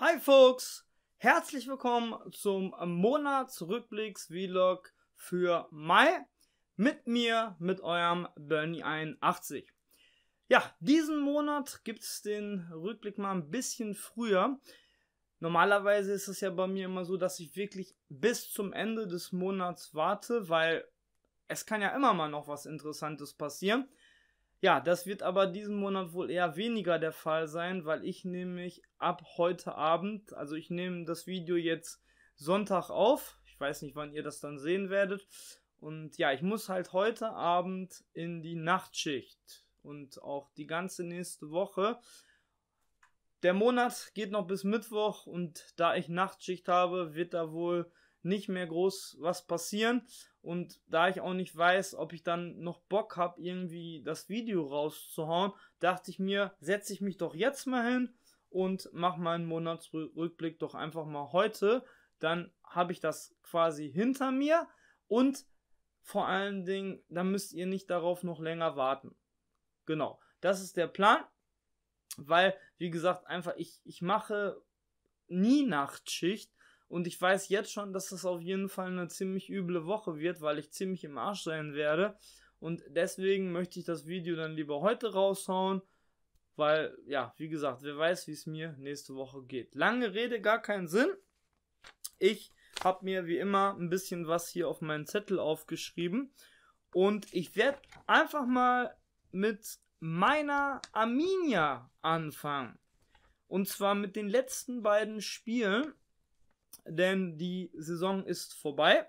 Hi Folks, herzlich willkommen zum Monatsrückblicks-Vlog für Mai mit mir, mit eurem Bernie81. Ja, diesen Monat gibt es den Rückblick mal ein bisschen früher. Normalerweise ist es ja bei mir immer so, dass ich wirklich bis zum Ende des Monats warte, weil es kann ja immer mal noch was Interessantes passieren. Ja, das wird aber diesen Monat wohl eher weniger der Fall sein, weil ich nämlich ab heute Abend, also ich nehme das Video jetzt Sonntag auf. Ich weiß nicht, wann ihr das dann sehen werdet. Und ja, ich muss halt heute Abend in die Nachtschicht und auch die ganze nächste Woche. Der Monat geht noch bis Mittwoch und da ich Nachtschicht habe, wird da wohl nicht mehr groß was passieren. Und da ich auch nicht weiß, ob ich dann noch Bock habe, irgendwie das Video rauszuhauen, dachte ich mir, setze ich mich doch jetzt mal hin und mache meinen Monatsrückblick doch einfach mal heute. Dann habe ich das quasi hinter mir und vor allen Dingen, dann müsst ihr nicht darauf noch länger warten. Genau, das ist der Plan, weil, wie gesagt, einfach ich, ich mache nie Nachtschicht. Und ich weiß jetzt schon, dass das auf jeden Fall eine ziemlich üble Woche wird, weil ich ziemlich im Arsch sein werde. Und deswegen möchte ich das Video dann lieber heute raushauen, weil, ja, wie gesagt, wer weiß, wie es mir nächste Woche geht. Lange Rede, gar keinen Sinn. Ich habe mir wie immer ein bisschen was hier auf meinen Zettel aufgeschrieben. Und ich werde einfach mal mit meiner Arminia anfangen. Und zwar mit den letzten beiden Spielen denn die Saison ist vorbei.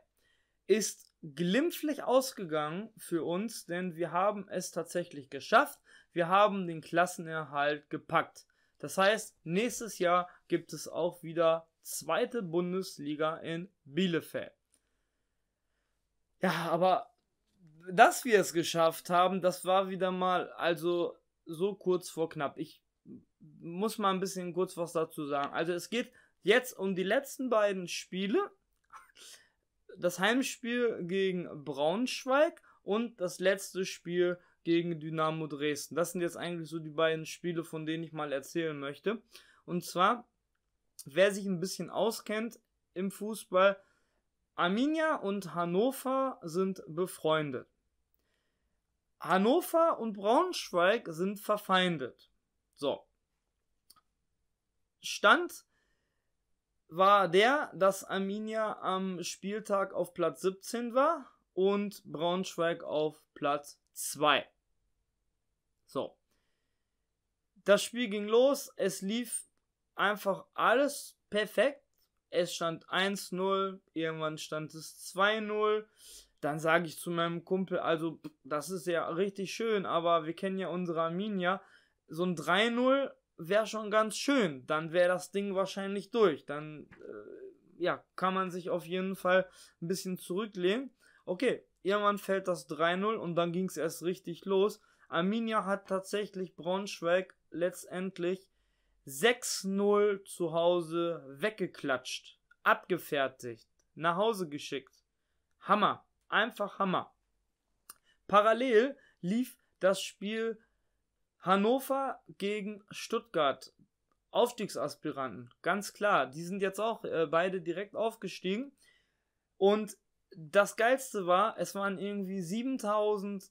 Ist glimpflich ausgegangen für uns, denn wir haben es tatsächlich geschafft. Wir haben den Klassenerhalt gepackt. Das heißt, nächstes Jahr gibt es auch wieder zweite Bundesliga in Bielefeld. Ja, aber dass wir es geschafft haben, das war wieder mal also so kurz vor knapp. Ich muss mal ein bisschen kurz was dazu sagen. Also es geht Jetzt um die letzten beiden Spiele. Das Heimspiel gegen Braunschweig und das letzte Spiel gegen Dynamo Dresden. Das sind jetzt eigentlich so die beiden Spiele, von denen ich mal erzählen möchte. Und zwar, wer sich ein bisschen auskennt im Fußball, Arminia und Hannover sind befreundet. Hannover und Braunschweig sind verfeindet. So. Stand war der, dass Arminia am Spieltag auf Platz 17 war und Braunschweig auf Platz 2. So. Das Spiel ging los, es lief einfach alles perfekt. Es stand 1-0, irgendwann stand es 2-0. Dann sage ich zu meinem Kumpel, also das ist ja richtig schön, aber wir kennen ja unsere Arminia. So ein 3-0 wäre schon ganz schön. Dann wäre das Ding wahrscheinlich durch. Dann äh, ja, kann man sich auf jeden Fall ein bisschen zurücklehnen. Okay, irgendwann fällt das 3-0 und dann ging es erst richtig los. Arminia hat tatsächlich Braunschweig letztendlich 6-0 zu Hause weggeklatscht, abgefertigt, nach Hause geschickt. Hammer, einfach Hammer. Parallel lief das Spiel Hannover gegen Stuttgart. Aufstiegsaspiranten, ganz klar. Die sind jetzt auch äh, beide direkt aufgestiegen. Und das Geilste war, es waren irgendwie 7000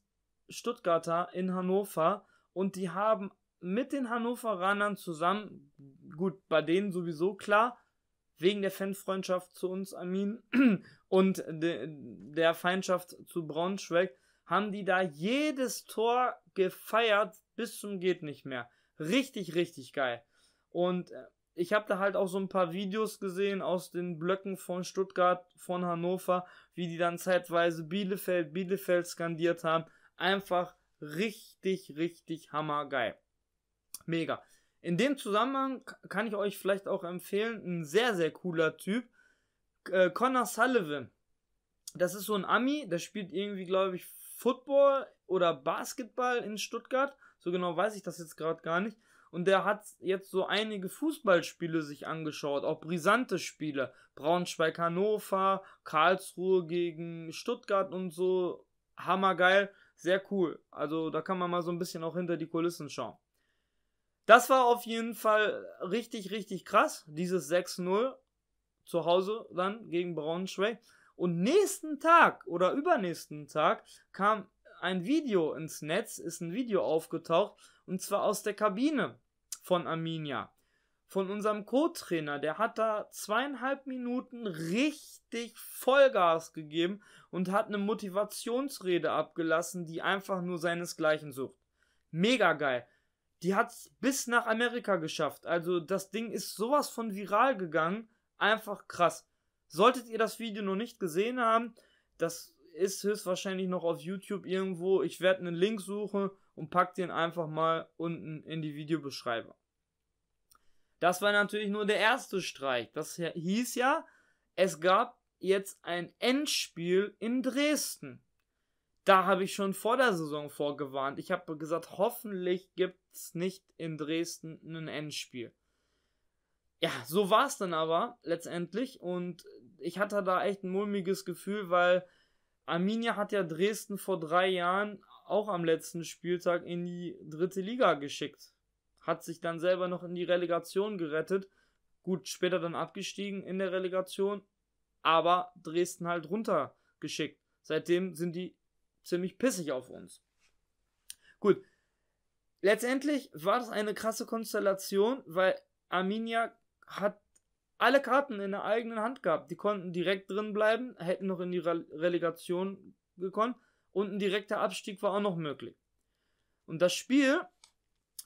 Stuttgarter in Hannover und die haben mit den Hannoveranern zusammen, gut, bei denen sowieso klar, wegen der Fanfreundschaft zu uns, Amin, und de, der Feindschaft zu Braunschweig, haben die da jedes Tor gefeiert, bis zum geht nicht mehr. Richtig, richtig geil. Und äh, ich habe da halt auch so ein paar Videos gesehen aus den Blöcken von Stuttgart, von Hannover, wie die dann zeitweise Bielefeld, Bielefeld skandiert haben. Einfach richtig, richtig hammergeil. Mega. In dem Zusammenhang kann ich euch vielleicht auch empfehlen, ein sehr, sehr cooler Typ, äh, Connor Sullivan. Das ist so ein Ami, der spielt irgendwie, glaube ich, Football oder Basketball in Stuttgart so genau weiß ich das jetzt gerade gar nicht. Und der hat jetzt so einige Fußballspiele sich angeschaut, auch brisante Spiele. Braunschweig, Hannover, Karlsruhe gegen Stuttgart und so. Hammergeil, sehr cool. Also da kann man mal so ein bisschen auch hinter die Kulissen schauen. Das war auf jeden Fall richtig, richtig krass, dieses 6-0 zu Hause dann gegen Braunschweig. Und nächsten Tag oder übernächsten Tag kam ein Video ins Netz, ist ein Video aufgetaucht und zwar aus der Kabine von Arminia. Von unserem Co-Trainer, der hat da zweieinhalb Minuten richtig Vollgas gegeben und hat eine Motivationsrede abgelassen, die einfach nur seinesgleichen sucht. Mega geil. Die hat's bis nach Amerika geschafft. Also das Ding ist sowas von viral gegangen. Einfach krass. Solltet ihr das Video noch nicht gesehen haben, das ist höchstwahrscheinlich noch auf YouTube irgendwo. Ich werde einen Link suchen und pack den einfach mal unten in die Videobeschreibung. Das war natürlich nur der erste Streik. Das hieß ja, es gab jetzt ein Endspiel in Dresden. Da habe ich schon vor der Saison vorgewarnt. Ich habe gesagt, hoffentlich gibt es nicht in Dresden ein Endspiel. Ja, so war es dann aber letztendlich und ich hatte da echt ein mulmiges Gefühl, weil Arminia hat ja Dresden vor drei Jahren auch am letzten Spieltag in die dritte Liga geschickt. Hat sich dann selber noch in die Relegation gerettet. Gut, später dann abgestiegen in der Relegation, aber Dresden halt runtergeschickt. Seitdem sind die ziemlich pissig auf uns. Gut. Letztendlich war das eine krasse Konstellation, weil Arminia hat alle Karten in der eigenen Hand gehabt. Die konnten direkt drin bleiben, hätten noch in die Relegation gekonnt und ein direkter Abstieg war auch noch möglich. Und das Spiel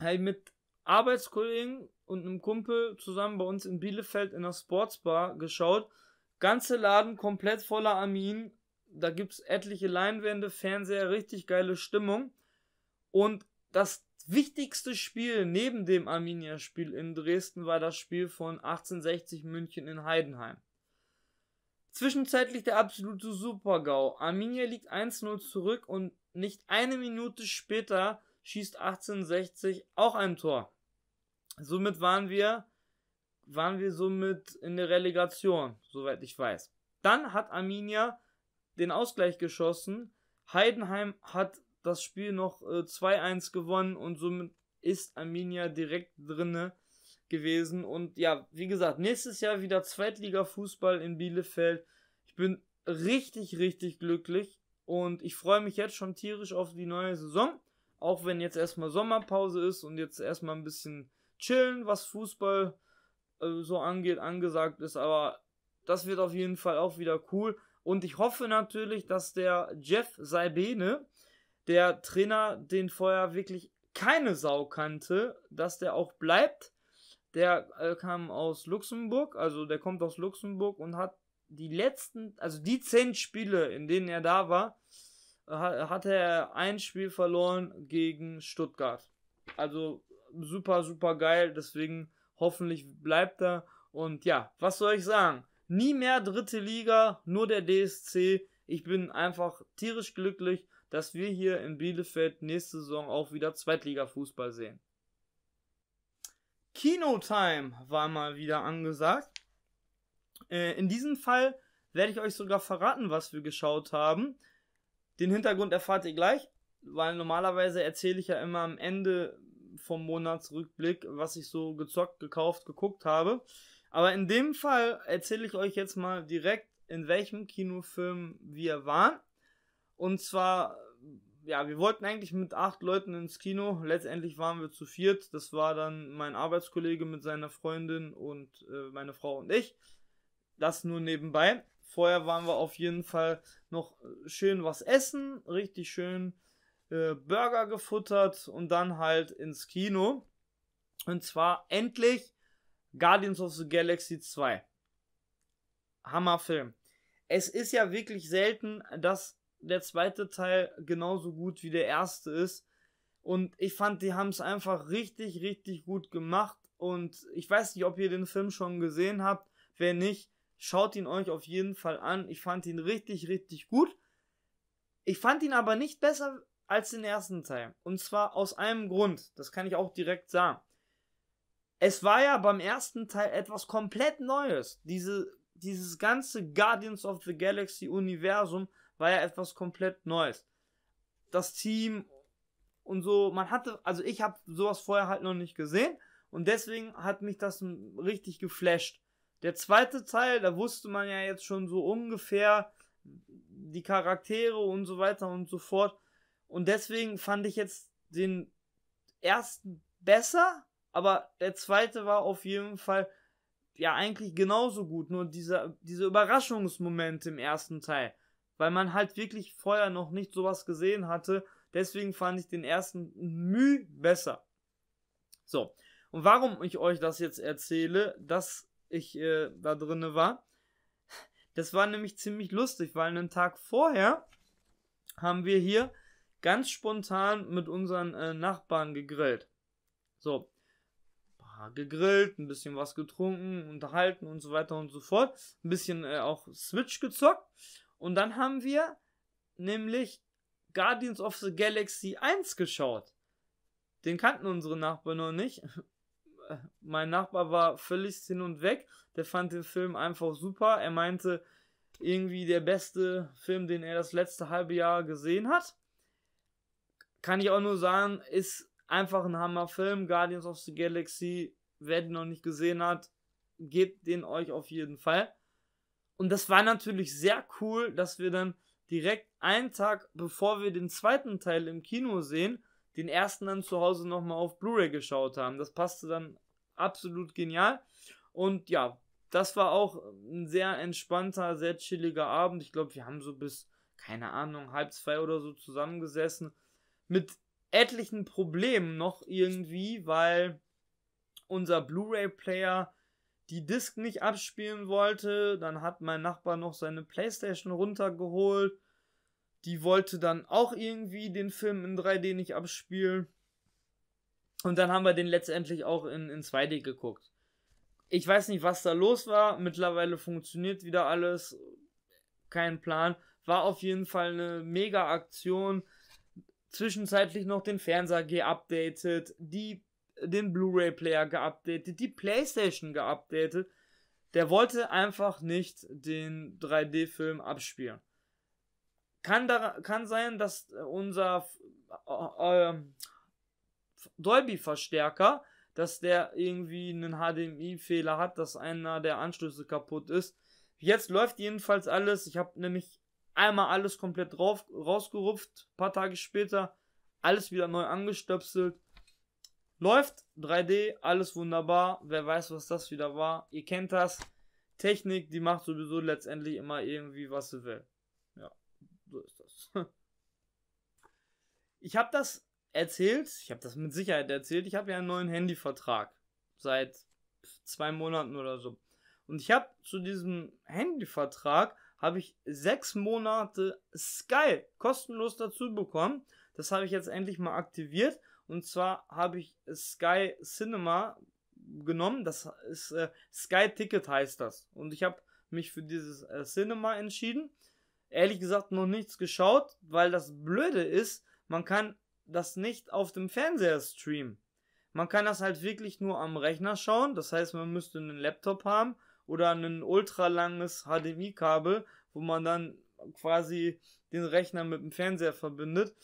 habe ich mit Arbeitskollegen und einem Kumpel zusammen bei uns in Bielefeld in der Sportsbar geschaut. Ganze Laden komplett voller Armin. Da gibt es etliche Leinwände, Fernseher, richtig geile Stimmung. Und das wichtigste Spiel neben dem Arminia-Spiel in Dresden war das Spiel von 1860 München in Heidenheim. Zwischenzeitlich der absolute Supergau. Arminia liegt 1-0 zurück und nicht eine Minute später schießt 1860 auch ein Tor. Somit waren wir, waren wir somit in der Relegation, soweit ich weiß. Dann hat Arminia den Ausgleich geschossen. Heidenheim hat das Spiel noch äh, 2-1 gewonnen und somit ist Arminia direkt drinne gewesen. Und ja, wie gesagt, nächstes Jahr wieder Zweitliga-Fußball in Bielefeld. Ich bin richtig, richtig glücklich und ich freue mich jetzt schon tierisch auf die neue Saison. Auch wenn jetzt erstmal Sommerpause ist und jetzt erstmal ein bisschen chillen, was Fußball äh, so angeht, angesagt ist. Aber das wird auf jeden Fall auch wieder cool. Und ich hoffe natürlich, dass der Jeff Seibene, der Trainer, den vorher wirklich keine Sau kannte, dass der auch bleibt. Der äh, kam aus Luxemburg, also der kommt aus Luxemburg und hat die letzten, also die zehn Spiele, in denen er da war, äh, hatte er ein Spiel verloren gegen Stuttgart. Also super, super geil, deswegen hoffentlich bleibt er. Und ja, was soll ich sagen? Nie mehr dritte Liga, nur der DSC. Ich bin einfach tierisch glücklich dass wir hier in Bielefeld nächste Saison auch wieder Zweitliga-Fußball sehen. Kino-Time war mal wieder angesagt. Äh, in diesem Fall werde ich euch sogar verraten, was wir geschaut haben. Den Hintergrund erfahrt ihr gleich, weil normalerweise erzähle ich ja immer am Ende vom Monatsrückblick, was ich so gezockt, gekauft, geguckt habe. Aber in dem Fall erzähle ich euch jetzt mal direkt, in welchem Kinofilm wir waren und zwar, ja, wir wollten eigentlich mit acht Leuten ins Kino. Letztendlich waren wir zu viert. Das war dann mein Arbeitskollege mit seiner Freundin und äh, meine Frau und ich. Das nur nebenbei. Vorher waren wir auf jeden Fall noch äh, schön was essen, richtig schön äh, Burger gefuttert und dann halt ins Kino. Und zwar endlich Guardians of the Galaxy 2. Hammerfilm. Es ist ja wirklich selten, dass der zweite Teil genauso gut wie der erste ist. Und ich fand, die haben es einfach richtig, richtig gut gemacht. Und ich weiß nicht, ob ihr den Film schon gesehen habt. Wenn nicht, schaut ihn euch auf jeden Fall an. Ich fand ihn richtig, richtig gut. Ich fand ihn aber nicht besser als den ersten Teil. Und zwar aus einem Grund. Das kann ich auch direkt sagen. Es war ja beim ersten Teil etwas komplett Neues. Diese, dieses ganze Guardians of the Galaxy Universum war ja etwas komplett Neues. Das Team und so, man hatte, also ich habe sowas vorher halt noch nicht gesehen und deswegen hat mich das richtig geflasht. Der zweite Teil, da wusste man ja jetzt schon so ungefähr die Charaktere und so weiter und so fort. Und deswegen fand ich jetzt den ersten besser, aber der zweite war auf jeden Fall ja eigentlich genauso gut, nur dieser, diese Überraschungsmomente im ersten Teil weil man halt wirklich vorher noch nicht sowas gesehen hatte. Deswegen fand ich den ersten Mühe besser. So, und warum ich euch das jetzt erzähle, dass ich äh, da drinne war, das war nämlich ziemlich lustig, weil einen Tag vorher haben wir hier ganz spontan mit unseren äh, Nachbarn gegrillt. So, gegrillt, ein bisschen was getrunken, unterhalten und so weiter und so fort, ein bisschen äh, auch Switch gezockt und dann haben wir nämlich Guardians of the Galaxy 1 geschaut. Den kannten unsere Nachbarn noch nicht. Mein Nachbar war völlig hin und weg. Der fand den Film einfach super. Er meinte, irgendwie der beste Film, den er das letzte halbe Jahr gesehen hat. Kann ich auch nur sagen, ist einfach ein Hammerfilm. Guardians of the Galaxy, wer den noch nicht gesehen hat, gebt den euch auf jeden Fall. Und das war natürlich sehr cool, dass wir dann direkt einen Tag, bevor wir den zweiten Teil im Kino sehen, den ersten dann zu Hause nochmal auf Blu-ray geschaut haben. Das passte dann absolut genial. Und ja, das war auch ähm, ein sehr entspannter, sehr chilliger Abend. Ich glaube, wir haben so bis, keine Ahnung, halb zwei oder so zusammengesessen. Mit etlichen Problemen noch irgendwie, weil unser Blu-ray-Player die Disc nicht abspielen wollte. Dann hat mein Nachbar noch seine Playstation runtergeholt. Die wollte dann auch irgendwie den Film in 3D nicht abspielen. Und dann haben wir den letztendlich auch in, in 2D geguckt. Ich weiß nicht, was da los war. Mittlerweile funktioniert wieder alles. Kein Plan. War auf jeden Fall eine mega Aktion. Zwischenzeitlich noch den Fernseher geupdatet. Die den Blu-ray-Player geupdatet, die PlayStation geupdatet. Der wollte einfach nicht den 3D-Film abspielen. Kann, da, kann sein, dass unser äh, äh ähm, Dolby-Verstärker, dass der irgendwie einen HDMI-Fehler hat, dass einer der Anschlüsse kaputt ist. Jetzt läuft jedenfalls alles. Ich habe nämlich einmal alles komplett drauf, rausgerupft, paar Tage später alles wieder neu angestöpselt Läuft 3D, alles wunderbar. Wer weiß, was das wieder war. Ihr kennt das. Technik, die macht sowieso letztendlich immer irgendwie, was sie will. Ja, so ist das. Ich habe das erzählt, ich habe das mit Sicherheit erzählt, ich habe ja einen neuen Handyvertrag. Seit zwei Monaten oder so. Und ich habe zu diesem Handyvertrag, habe ich sechs Monate Sky kostenlos dazu bekommen. Das habe ich jetzt endlich mal aktiviert und zwar habe ich Sky Cinema genommen. Das ist äh, Sky Ticket heißt das. Und ich habe mich für dieses äh, Cinema entschieden. Ehrlich gesagt noch nichts geschaut, weil das Blöde ist, man kann das nicht auf dem Fernseher streamen. Man kann das halt wirklich nur am Rechner schauen. Das heißt, man müsste einen Laptop haben oder ein ultralanges HDMI-Kabel, wo man dann quasi den Rechner mit dem Fernseher verbindet.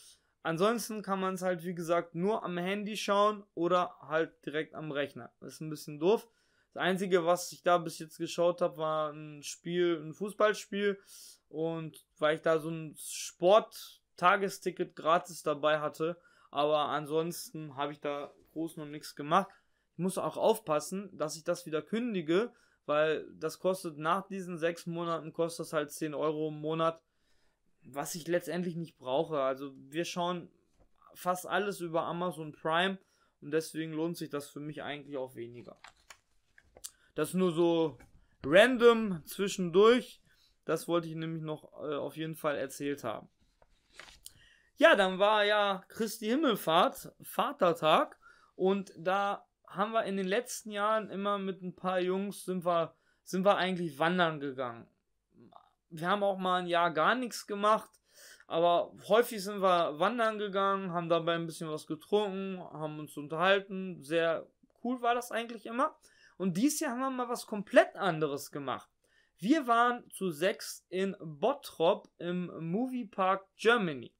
Ansonsten kann man es halt, wie gesagt, nur am Handy schauen oder halt direkt am Rechner. Das ist ein bisschen doof. Das Einzige, was ich da bis jetzt geschaut habe, war ein Spiel, ein Fußballspiel. Und weil ich da so ein Sport-Tagesticket gratis dabei hatte. Aber ansonsten habe ich da groß noch nichts gemacht. Ich muss auch aufpassen, dass ich das wieder kündige, weil das kostet nach diesen sechs Monaten kostet das halt 10 Euro im Monat was ich letztendlich nicht brauche. Also wir schauen fast alles über Amazon Prime und deswegen lohnt sich das für mich eigentlich auch weniger. Das nur so random zwischendurch. Das wollte ich nämlich noch äh, auf jeden Fall erzählt haben. Ja, dann war ja Christi Himmelfahrt, Vatertag. Und da haben wir in den letzten Jahren immer mit ein paar Jungs sind wir, sind wir eigentlich wandern gegangen wir haben auch mal ein Jahr gar nichts gemacht. Aber häufig sind wir wandern gegangen, haben dabei ein bisschen was getrunken, haben uns unterhalten. Sehr cool war das eigentlich immer. Und dieses Jahr haben wir mal was komplett anderes gemacht. Wir waren zu sechs in Bottrop im Moviepark Germany.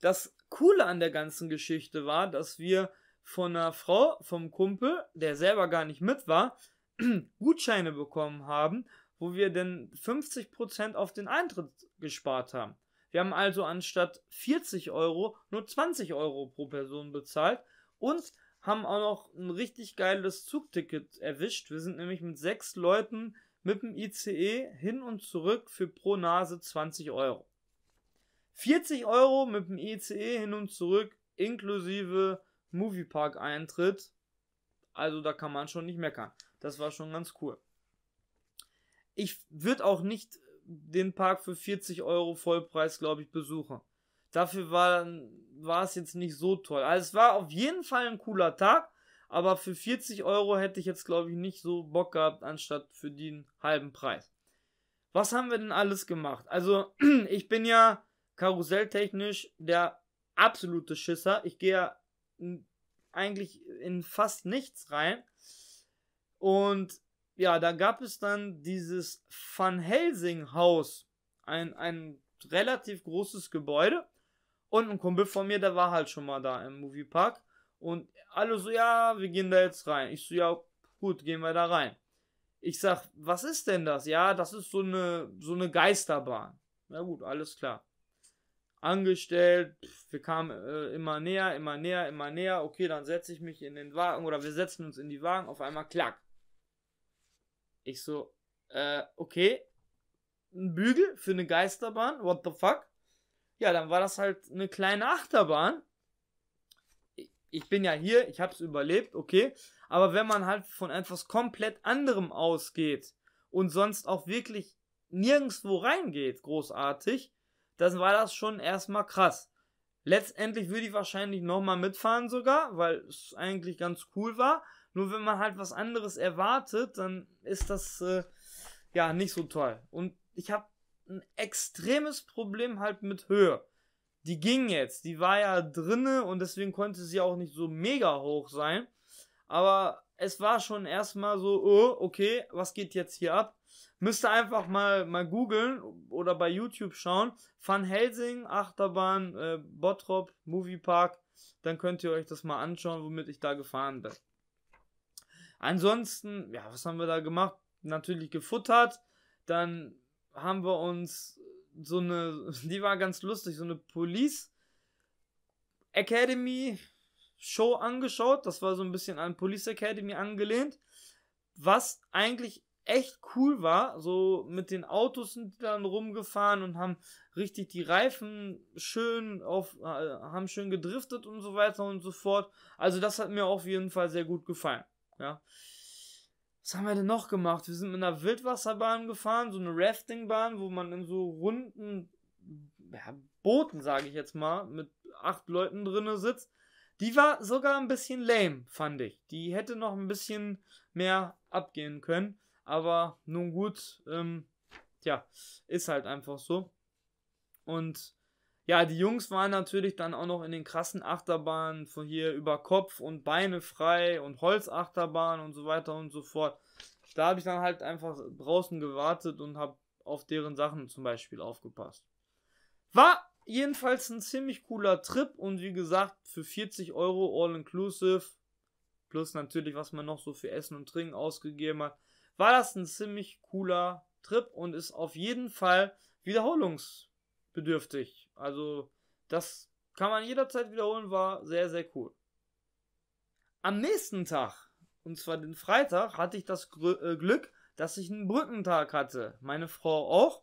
Das Coole an der ganzen Geschichte war, dass wir von einer Frau, vom Kumpel, der selber gar nicht mit war, Gutscheine bekommen haben wo wir denn 50% auf den Eintritt gespart haben. Wir haben also anstatt 40 Euro nur 20 Euro pro Person bezahlt und haben auch noch ein richtig geiles Zugticket erwischt. Wir sind nämlich mit sechs Leuten mit dem ICE hin und zurück für pro Nase 20 Euro. 40 Euro mit dem ICE hin und zurück inklusive Moviepark-Eintritt. Also da kann man schon nicht meckern. Das war schon ganz cool ich würde auch nicht den Park für 40 Euro Vollpreis, glaube ich, besuchen. Dafür war, es jetzt nicht so toll. Also es war auf jeden Fall ein cooler Tag, aber für 40 Euro hätte ich jetzt, glaube ich, nicht so Bock gehabt, anstatt für den halben Preis. Was haben wir denn alles gemacht? Also, ich bin ja karusselltechnisch der absolute Schisser. Ich gehe ja eigentlich in fast nichts rein. Und ja, da gab es dann dieses Van Helsing Haus. Ein, ein relativ großes Gebäude. Und ein Kumpel von mir, der war halt schon mal da im Moviepark. Und alle so, ja, wir gehen da jetzt rein. Ich so, ja, gut, gehen wir da rein. Ich sag, was ist denn das? Ja, das ist so eine, so eine Geisterbahn. Na gut, alles klar. Angestellt, wir kamen äh, immer näher, immer näher, immer näher. Okay, dann setze ich mich in den Wagen oder wir setzen uns in die Wagen. Auf einmal klack ich so, äh, okay, ein Bügel für eine Geisterbahn, what the fuck? Ja, dann war das halt eine kleine Achterbahn. Ich bin ja hier, ich hab's überlebt, okay. Aber wenn man halt von etwas komplett anderem ausgeht und sonst auch wirklich nirgendwo reingeht, großartig, dann war das schon erstmal krass. Letztendlich würde ich wahrscheinlich nochmal mitfahren sogar, weil es eigentlich ganz cool war. Nur wenn man halt was anderes erwartet, dann ist das äh, ja nicht so toll. Und ich habe ein extremes Problem halt mit Höhe. Die ging jetzt, die war ja drinne und deswegen konnte sie auch nicht so mega hoch sein. Aber es war schon erstmal so, oh, okay, was geht jetzt hier ab? Müsst ihr einfach mal, mal googeln oder bei YouTube schauen. Van Helsing, Achterbahn, äh, Bottrop, Moviepark. Dann könnt ihr euch das mal anschauen, womit ich da gefahren bin. Ansonsten, ja, was haben wir da gemacht? Natürlich gefuttert. Dann haben wir uns so eine, die war ganz lustig, so eine Police Academy Show angeschaut. Das war so ein bisschen an Police Academy angelehnt. Was eigentlich echt cool war. So mit den Autos sind die dann rumgefahren und haben richtig die Reifen schön auf, äh, haben schön gedriftet und so weiter und so fort. Also das hat mir auf jeden Fall sehr gut gefallen. Ja. Was haben wir denn noch gemacht? Wir sind mit einer Wildwasserbahn gefahren, so eine Raftingbahn, wo man in so runden ja, Booten, sage ich jetzt mal, mit acht Leuten drinne sitzt. Die war sogar ein bisschen lame, fand ich. Die hätte noch ein bisschen mehr abgehen können. Aber nun gut, ähm, ja, ist halt einfach so. Und ja, die Jungs waren natürlich dann auch noch in den krassen Achterbahnen, von hier über Kopf und Beine frei und Holzachterbahn und so weiter und so fort. Da habe ich dann halt einfach draußen gewartet und habe auf deren Sachen zum Beispiel aufgepasst. War jedenfalls ein ziemlich cooler Trip und wie gesagt, für 40 Euro all inclusive, plus natürlich, was man noch so für Essen und Trinken ausgegeben hat, war das ein ziemlich cooler Trip und ist auf jeden Fall wiederholungsbedürftig also, das kann man jederzeit wiederholen, war sehr, sehr cool. Am nächsten Tag, und zwar den Freitag, hatte ich das äh, Glück, dass ich einen Brückentag hatte. Meine Frau auch.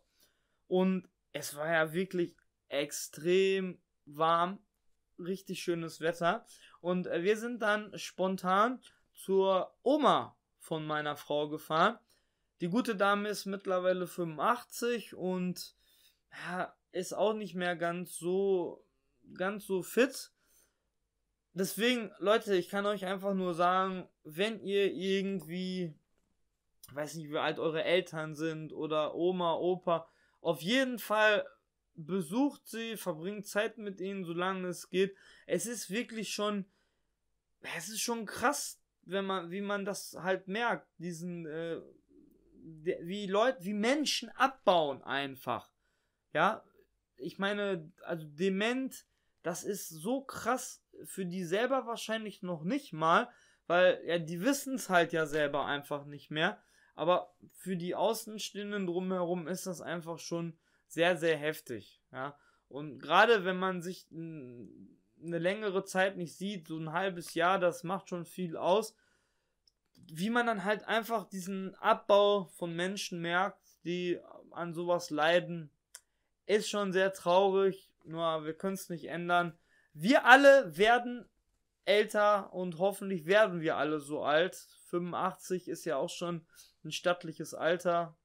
Und es war ja wirklich extrem warm, richtig schönes Wetter. Und äh, wir sind dann spontan zur Oma von meiner Frau gefahren. Die gute Dame ist mittlerweile 85 und ja, ist auch nicht mehr ganz so, ganz so fit. Deswegen, Leute, ich kann euch einfach nur sagen, wenn ihr irgendwie, weiß nicht, wie alt eure Eltern sind oder Oma, Opa, auf jeden Fall besucht sie, verbringt Zeit mit ihnen, solange es geht. Es ist wirklich schon, es ist schon krass, wenn man, wie man das halt merkt, diesen, äh, wie Leute, wie Menschen abbauen einfach. Ja, ich meine, also dement, das ist so krass für die selber wahrscheinlich noch nicht mal, weil ja, die wissen es halt ja selber einfach nicht mehr. Aber für die Außenstehenden drumherum ist das einfach schon sehr, sehr heftig. Ja? Und gerade wenn man sich eine längere Zeit nicht sieht, so ein halbes Jahr, das macht schon viel aus. Wie man dann halt einfach diesen Abbau von Menschen merkt, die an sowas leiden, ist schon sehr traurig, nur wir können es nicht ändern. Wir alle werden älter und hoffentlich werden wir alle so alt. 85 ist ja auch schon ein stattliches Alter.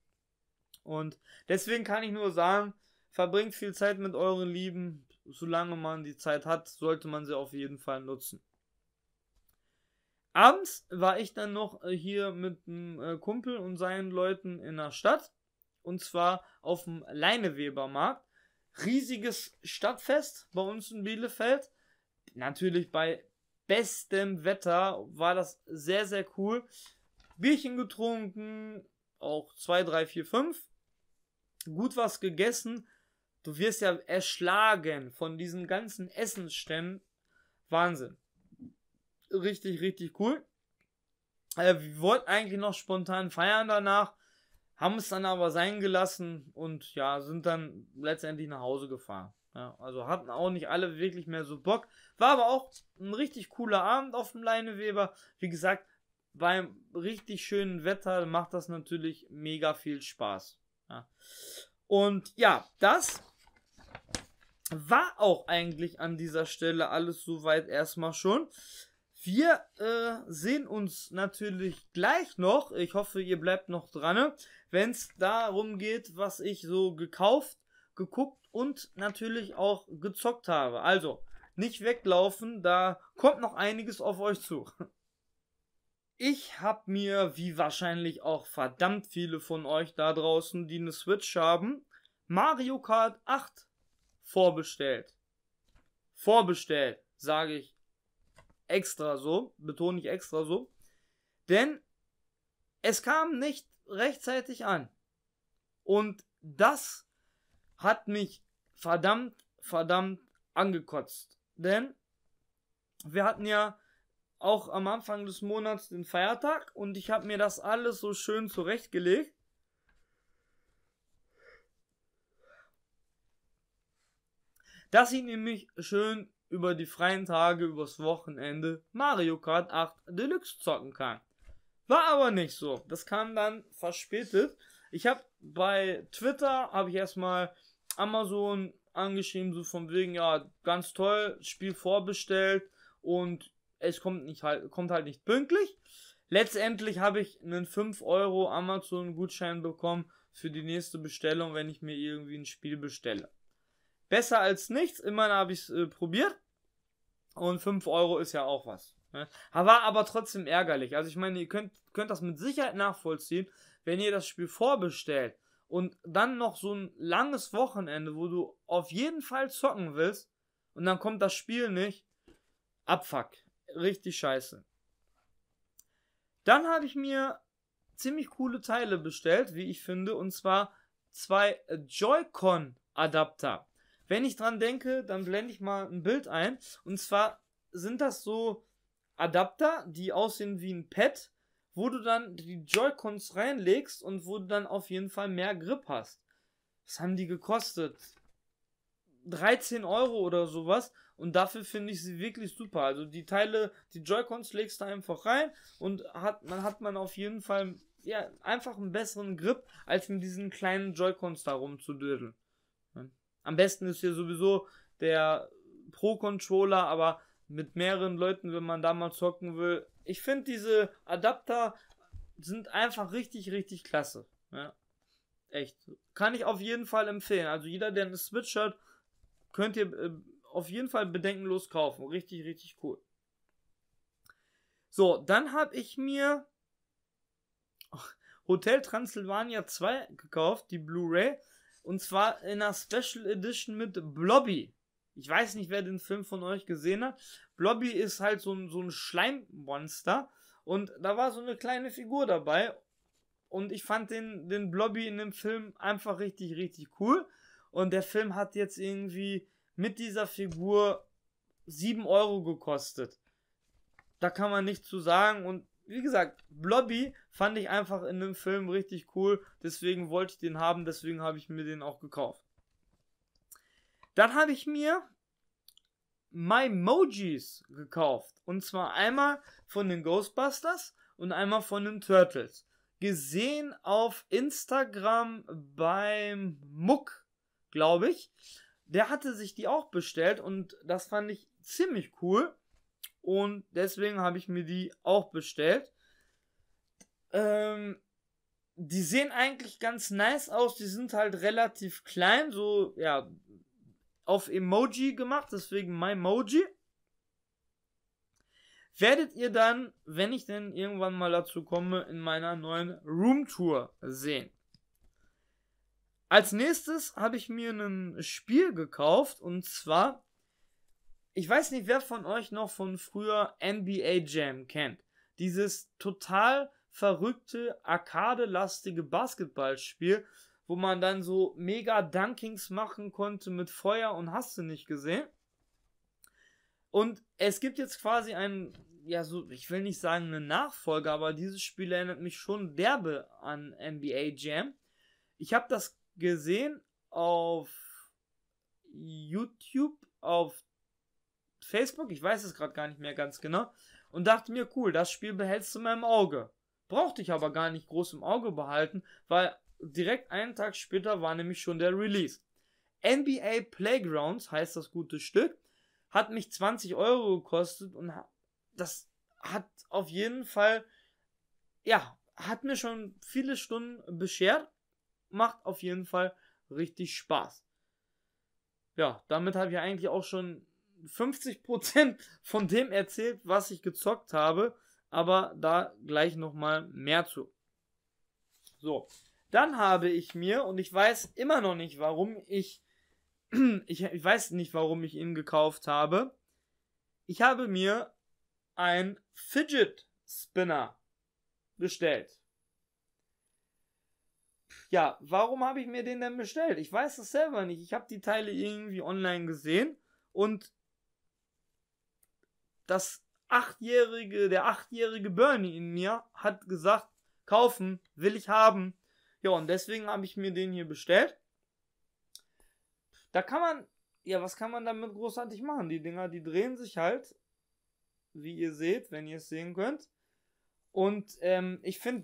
Und deswegen kann ich nur sagen, verbringt viel Zeit mit euren Lieben. Solange man die Zeit hat, sollte man sie auf jeden Fall nutzen. Abends war ich dann noch äh, hier mit einem äh, Kumpel und seinen Leuten in der Stadt und zwar auf dem Leinewebermarkt. Riesiges Stadtfest bei uns in Bielefeld. Natürlich bei bestem Wetter war das sehr, sehr cool. Bierchen getrunken, auch 2, 3, 4, 5. Gut was gegessen. Du wirst ja erschlagen von diesen ganzen Essensständen. Wahnsinn. Richtig, richtig cool. Äh, wir wollten eigentlich noch spontan feiern danach haben es dann aber sein gelassen und ja, sind dann letztendlich nach Hause gefahren. Ja, also hatten auch nicht alle wirklich mehr so Bock. War aber auch ein richtig cooler Abend auf dem Leineweber. Wie gesagt, beim richtig schönen Wetter macht das natürlich mega viel Spaß. Ja. Und ja, das war auch eigentlich an dieser Stelle alles soweit erstmal schon. Wir äh, sehen uns natürlich gleich noch. Ich hoffe, ihr bleibt noch dran, ne? wenn es darum geht, was ich so gekauft, geguckt und natürlich auch gezockt habe. Also, nicht weglaufen, da kommt noch einiges auf euch zu. Ich habe mir, wie wahrscheinlich auch verdammt viele von euch da draußen, die eine Switch haben, Mario Kart 8 vorbestellt. Vorbestellt, sage ich extra so, betone ich extra so, denn es kam nicht rechtzeitig an. Und das hat mich verdammt, verdammt angekotzt. Denn wir hatten ja auch am Anfang des Monats den Feiertag und ich habe mir das alles so schön zurechtgelegt. Dass ich nämlich schön über die freien Tage übers Wochenende Mario Kart 8 Deluxe zocken kann. War aber nicht so. Das kam dann verspätet. Ich habe bei Twitter habe ich erstmal Amazon angeschrieben so von wegen ja ganz toll Spiel vorbestellt und es kommt nicht halt kommt halt nicht pünktlich. Letztendlich habe ich einen 5 Euro Amazon Gutschein bekommen für die nächste Bestellung, wenn ich mir irgendwie ein Spiel bestelle. Besser als nichts, immerhin habe ich es äh, probiert. Und 5 Euro ist ja auch was. Ne? War aber trotzdem ärgerlich. Also ich meine, ihr könnt, könnt das mit Sicherheit nachvollziehen, wenn ihr das Spiel vorbestellt und dann noch so ein langes Wochenende, wo du auf jeden Fall zocken willst und dann kommt das Spiel nicht. Abfuck. Richtig scheiße. Dann habe ich mir ziemlich coole Teile bestellt, wie ich finde, und zwar zwei Joy-Con-Adapter. Wenn ich dran denke, dann blende ich mal ein Bild ein. Und zwar sind das so Adapter, die aussehen wie ein Pad, wo du dann die Joy-Cons reinlegst und wo du dann auf jeden Fall mehr Grip hast. Was haben die gekostet? 13 Euro oder sowas. Und dafür finde ich sie wirklich super. Also die Teile, die Joy-Cons legst du einfach rein und hat, man hat man auf jeden Fall ja, einfach einen besseren Grip, als mit diesen kleinen Joy-Cons da rumzudödeln. Am besten ist hier sowieso der Pro-Controller, aber mit mehreren Leuten, wenn man da mal zocken will. Ich finde diese Adapter sind einfach richtig, richtig klasse. Ja. Echt. Kann ich auf jeden Fall empfehlen. Also jeder, der eine Switch hat, könnt ihr äh, auf jeden Fall bedenkenlos kaufen. Richtig, richtig cool. So, dann habe ich mir Hotel Transylvania 2 gekauft, die Blu-ray. Und zwar in einer Special Edition mit Blobby. Ich weiß nicht, wer den Film von euch gesehen hat. Blobby ist halt so ein, so ein Schleimmonster. Und da war so eine kleine Figur dabei. Und ich fand den, den Blobby in dem Film einfach richtig, richtig cool. Und der Film hat jetzt irgendwie mit dieser Figur 7 Euro gekostet. Da kann man nichts zu sagen. Und wie gesagt, Blobby fand ich einfach in dem Film richtig cool. Deswegen wollte ich den haben, deswegen habe ich mir den auch gekauft. Dann habe ich mir My Mojis gekauft. Und zwar einmal von den Ghostbusters und einmal von den Turtles. Gesehen auf Instagram beim Muck, glaube ich. Der hatte sich die auch bestellt und das fand ich ziemlich cool. Und deswegen habe ich mir die auch bestellt. Ähm, die sehen eigentlich ganz nice aus. Die sind halt relativ klein, so, ja, auf Emoji gemacht, deswegen MyMoji. Werdet ihr dann, wenn ich denn irgendwann mal dazu komme, in meiner neuen Roomtour sehen. Als nächstes habe ich mir ein Spiel gekauft und zwar ich weiß nicht, wer von euch noch von früher NBA Jam kennt. Dieses total verrückte, arkadelastige Basketballspiel, wo man dann so mega Dunkings machen konnte mit Feuer und hast du nicht gesehen. Und es gibt jetzt quasi einen, ja, so, ich will nicht sagen eine Nachfolge, aber dieses Spiel erinnert mich schon derbe an NBA Jam. Ich habe das gesehen auf YouTube, auf Facebook, ich weiß es gerade gar nicht mehr ganz genau, und dachte mir, cool, das Spiel behältst du mal im Auge. Brauchte ich aber gar nicht groß im Auge behalten, weil direkt einen Tag später war nämlich schon der Release. NBA Playgrounds heißt das gute Stück, hat mich 20 Euro gekostet und das hat auf jeden Fall, ja, hat mir schon viele Stunden beschert, macht auf jeden Fall richtig Spaß. Ja, damit habe ich eigentlich auch schon 50% von dem erzählt, was ich gezockt habe, aber da gleich nochmal mehr zu. So, dann habe ich mir, und ich weiß immer noch nicht, warum ich, ich, ich weiß nicht, warum ich ihn gekauft habe, ich habe mir ein Fidget Spinner bestellt. Ja, warum habe ich mir den denn bestellt? Ich weiß es selber nicht. Ich habe die Teile irgendwie online gesehen und das achtjährige, der achtjährige Bernie in mir hat gesagt, kaufen, will ich haben. Ja, und deswegen habe ich mir den hier bestellt. Da kann man, ja, was kann man damit großartig machen? Die Dinger, die drehen sich halt, wie ihr seht, wenn ihr es sehen könnt. Und ähm, ich finde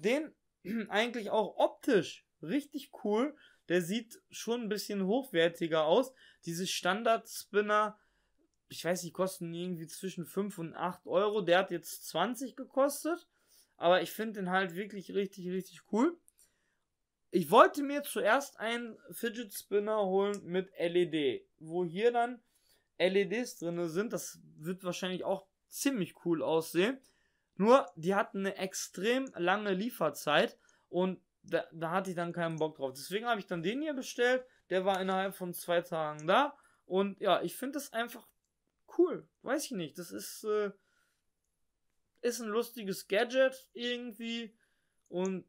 den eigentlich auch optisch richtig cool. Der sieht schon ein bisschen hochwertiger aus. Diese Standard-Spinner, ich weiß die kosten irgendwie zwischen 5 und 8 Euro. Der hat jetzt 20 gekostet, aber ich finde den halt wirklich richtig, richtig cool. Ich wollte mir zuerst einen Fidget Spinner holen mit LED, wo hier dann LEDs drin sind. Das wird wahrscheinlich auch ziemlich cool aussehen. Nur, die hatten eine extrem lange Lieferzeit und da, da hatte ich dann keinen Bock drauf. Deswegen habe ich dann den hier bestellt. Der war innerhalb von zwei Tagen da. Und ja, ich finde das einfach cool. Weiß ich nicht. Das ist, äh, ist ein lustiges Gadget irgendwie. Und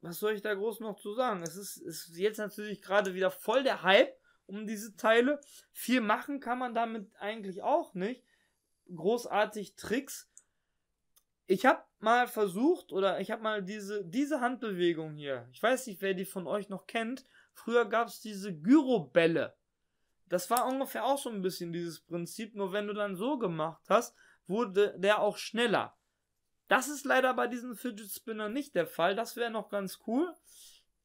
was soll ich da groß noch zu sagen? Es ist, ist jetzt natürlich gerade wieder voll der Hype um diese Teile. Viel machen kann man damit eigentlich auch nicht. Großartig Tricks. Ich habe mal versucht oder ich habe mal diese, diese Handbewegung hier. Ich weiß nicht, wer die von euch noch kennt. Früher gab es diese Gyrobälle. Das war ungefähr auch so ein bisschen dieses Prinzip, nur wenn du dann so gemacht hast, wurde der auch schneller. Das ist leider bei diesen Fidget Spinner nicht der Fall. Das wäre noch ganz cool.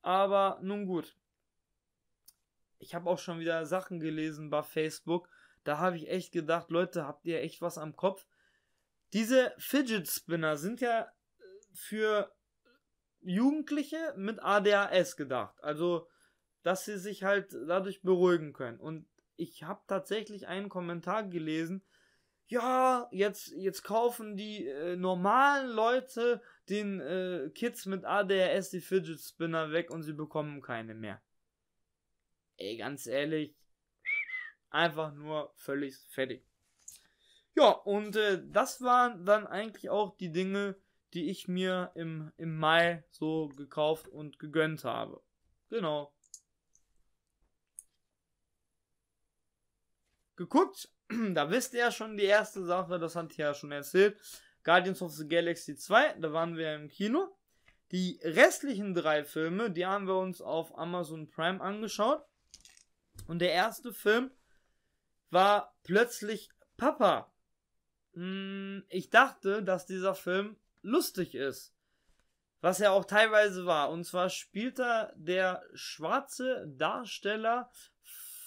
Aber nun gut. Ich habe auch schon wieder Sachen gelesen bei Facebook. Da habe ich echt gedacht, Leute, habt ihr echt was am Kopf? Diese Fidget Spinner sind ja äh, für Jugendliche mit ADHS gedacht. Also, dass sie sich halt dadurch beruhigen können. Und ich habe tatsächlich einen Kommentar gelesen, ja, jetzt, jetzt kaufen die äh, normalen Leute den äh, Kids mit ADRS die Fidget Spinner weg und sie bekommen keine mehr. Ey, ganz ehrlich, einfach nur völlig fertig. Ja, und äh, das waren dann eigentlich auch die Dinge, die ich mir im, im Mai so gekauft und gegönnt habe. Genau. geguckt. da wisst ihr ja schon die erste Sache, das hat ja schon erzählt. Guardians of the Galaxy 2, da waren wir im Kino. Die restlichen drei Filme, die haben wir uns auf Amazon Prime angeschaut. Und der erste Film war plötzlich Papa. Hm, ich dachte, dass dieser Film lustig ist. Was er auch teilweise war. Und zwar spielt da der schwarze Darsteller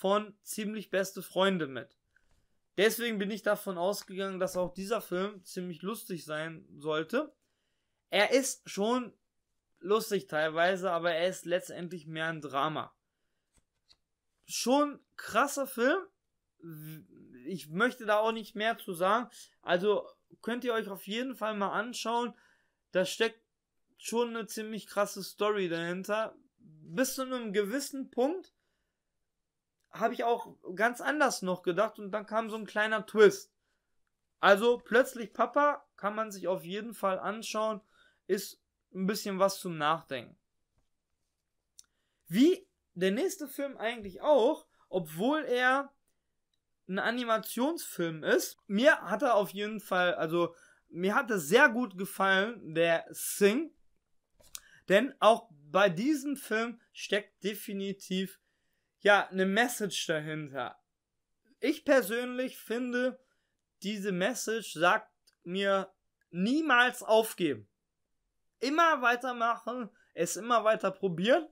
von ziemlich beste Freunde mit. Deswegen bin ich davon ausgegangen, dass auch dieser Film ziemlich lustig sein sollte. Er ist schon lustig teilweise, aber er ist letztendlich mehr ein Drama. Schon krasser Film. Ich möchte da auch nicht mehr zu sagen. Also könnt ihr euch auf jeden Fall mal anschauen. Da steckt schon eine ziemlich krasse Story dahinter. Bis zu einem gewissen Punkt habe ich auch ganz anders noch gedacht und dann kam so ein kleiner Twist. Also plötzlich Papa kann man sich auf jeden Fall anschauen, ist ein bisschen was zum Nachdenken. Wie der nächste Film eigentlich auch, obwohl er ein Animationsfilm ist. Mir hat er auf jeden Fall, also mir hat er sehr gut gefallen, der Sing. Denn auch bei diesem Film steckt definitiv ja, eine Message dahinter. Ich persönlich finde, diese Message sagt mir niemals aufgeben. Immer weitermachen, es immer weiter probieren.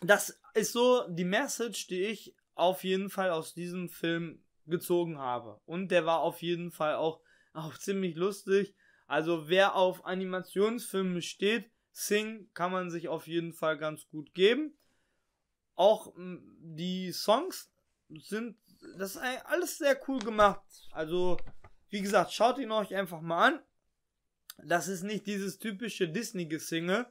Das ist so die Message, die ich auf jeden Fall aus diesem Film gezogen habe. Und der war auf jeden Fall auch, auch ziemlich lustig. Also wer auf Animationsfilme steht, Sing kann man sich auf jeden Fall ganz gut geben. Auch die Songs sind, das ist alles sehr cool gemacht. Also, wie gesagt, schaut ihn euch einfach mal an. Das ist nicht dieses typische Disney-Gesingle,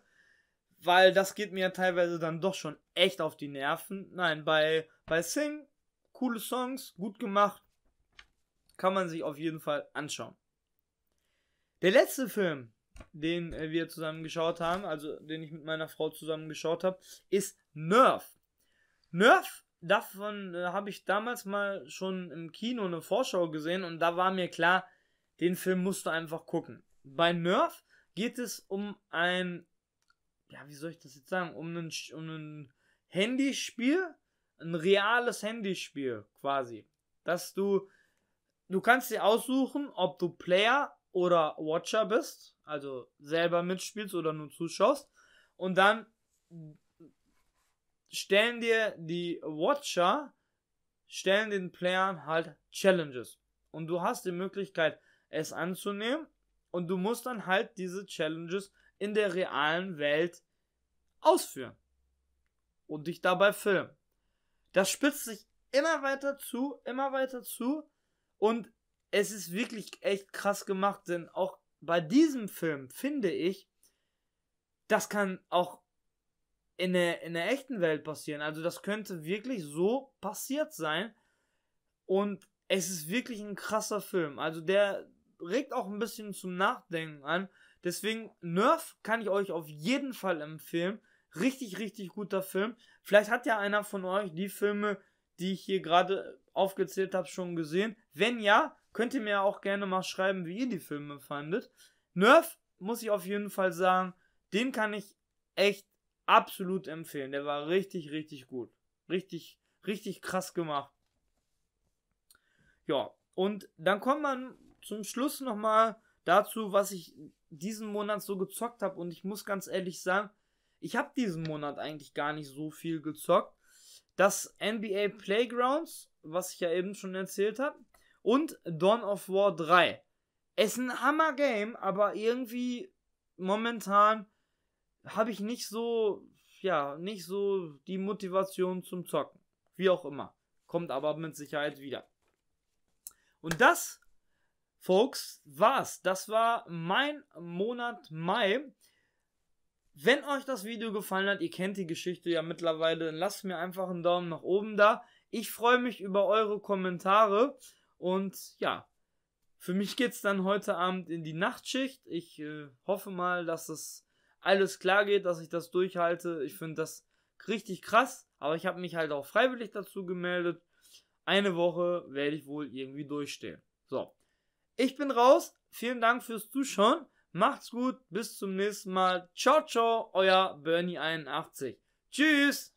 weil das geht mir teilweise dann doch schon echt auf die Nerven. Nein, bei, bei Sing, coole Songs, gut gemacht, kann man sich auf jeden Fall anschauen. Der letzte Film, den äh, wir zusammen geschaut haben, also den ich mit meiner Frau zusammen geschaut habe, ist Nerf. Nerf, davon äh, habe ich damals mal schon im Kino eine Vorschau gesehen und da war mir klar, den Film musst du einfach gucken. Bei Nerf geht es um ein, ja, wie soll ich das jetzt sagen, um ein, um ein Handyspiel, ein reales Handyspiel quasi, dass du, du kannst dir aussuchen, ob du Player oder Watcher bist, also selber mitspielst oder nur zuschaust und dann stellen dir die Watcher, stellen den Playern halt Challenges. Und du hast die Möglichkeit, es anzunehmen. Und du musst dann halt diese Challenges in der realen Welt ausführen. Und dich dabei filmen. Das spitzt sich immer weiter zu, immer weiter zu. Und es ist wirklich echt krass gemacht, denn auch bei diesem Film finde ich, das kann auch in der, in der echten Welt passieren. Also das könnte wirklich so passiert sein. Und es ist wirklich ein krasser Film. Also der regt auch ein bisschen zum Nachdenken an. Deswegen Nerf kann ich euch auf jeden Fall empfehlen. Richtig, richtig guter Film. Vielleicht hat ja einer von euch die Filme, die ich hier gerade aufgezählt habe, schon gesehen. Wenn ja, könnt ihr mir auch gerne mal schreiben, wie ihr die Filme fandet. Nerf, muss ich auf jeden Fall sagen, den kann ich echt absolut empfehlen. Der war richtig, richtig gut. Richtig, richtig krass gemacht. Ja, und dann kommt man zum Schluss nochmal dazu, was ich diesen Monat so gezockt habe. Und ich muss ganz ehrlich sagen, ich habe diesen Monat eigentlich gar nicht so viel gezockt. Das NBA Playgrounds, was ich ja eben schon erzählt habe, und Dawn of War 3. Es ist ein Hammer-Game, aber irgendwie momentan habe ich nicht so, ja, nicht so die Motivation zum Zocken. Wie auch immer. Kommt aber mit Sicherheit wieder. Und das, Folks, war's. Das war mein Monat Mai. Wenn euch das Video gefallen hat, ihr kennt die Geschichte ja mittlerweile, dann lasst mir einfach einen Daumen nach oben da. Ich freue mich über eure Kommentare und ja, für mich geht's dann heute Abend in die Nachtschicht. Ich äh, hoffe mal, dass es alles klar geht, dass ich das durchhalte. Ich finde das richtig krass, aber ich habe mich halt auch freiwillig dazu gemeldet. Eine Woche werde ich wohl irgendwie durchstehen. So, ich bin raus. Vielen Dank fürs Zuschauen. Macht's gut. Bis zum nächsten Mal. Ciao, ciao. Euer Bernie81. Tschüss.